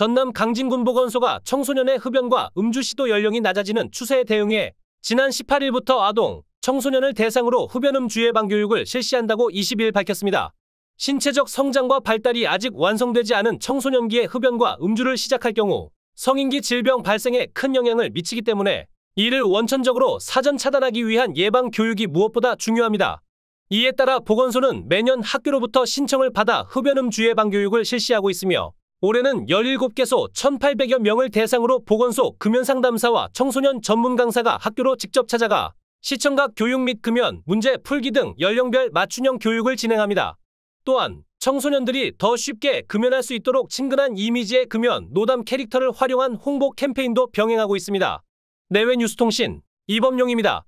전남 강진군보건소가 청소년의 흡연과 음주 시도 연령이 낮아지는 추세에 대응해 지난 18일부터 아동, 청소년을 대상으로 흡연음주 예방 교육을 실시한다고 20일 밝혔습니다. 신체적 성장과 발달이 아직 완성되지 않은 청소년기의 흡연과 음주를 시작할 경우 성인기 질병 발생에 큰 영향을 미치기 때문에 이를 원천적으로 사전 차단하기 위한 예방 교육이 무엇보다 중요합니다. 이에 따라 보건소는 매년 학교로부터 신청을 받아 흡연음주 예방 교육을 실시하고 있으며 올해는 17개소 1,800여 명을 대상으로 보건소 금연상담사와 청소년 전문 강사가 학교로 직접 찾아가 시청각 교육 및 금연, 문제 풀기 등 연령별 맞춤형 교육을 진행합니다. 또한 청소년들이 더 쉽게 금연할 수 있도록 친근한 이미지의 금연, 노담 캐릭터를 활용한 홍보 캠페인도 병행하고 있습니다. 내외 뉴스통신 이범용입니다.